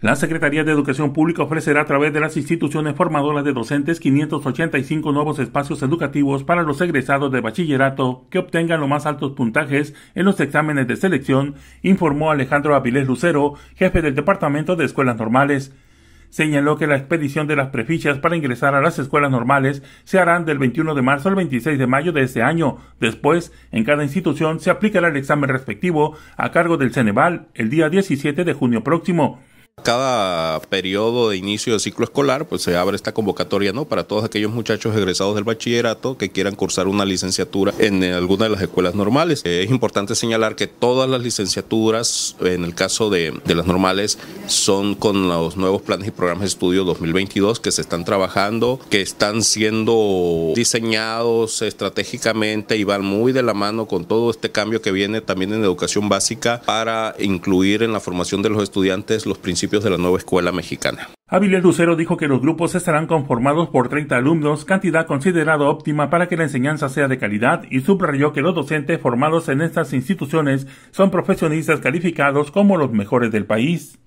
La Secretaría de Educación Pública ofrecerá a través de las instituciones formadoras de docentes 585 nuevos espacios educativos para los egresados de bachillerato que obtengan los más altos puntajes en los exámenes de selección, informó Alejandro Avilés Lucero, jefe del Departamento de Escuelas Normales. Señaló que la expedición de las prefichas para ingresar a las escuelas normales se harán del 21 de marzo al 26 de mayo de este año. Después, en cada institución se aplicará el examen respectivo a cargo del Ceneval el día 17 de junio próximo cada periodo de inicio de ciclo escolar, pues se abre esta convocatoria, ¿no? Para todos aquellos muchachos egresados del bachillerato que quieran cursar una licenciatura en eh, alguna de las escuelas normales. Eh, es importante señalar que todas las licenciaturas, en el caso de, de las normales, son con los nuevos planes y programas de estudio 2022 que se están trabajando, que están siendo diseñados estratégicamente y van muy de la mano con todo este cambio que viene también en educación básica para incluir en la formación de los estudiantes los principios de la nueva escuela mexicana. Avilés Lucero dijo que los grupos estarán conformados por 30 alumnos, cantidad considerada óptima para que la enseñanza sea de calidad, y subrayó que los docentes formados en estas instituciones son profesionistas calificados como los mejores del país.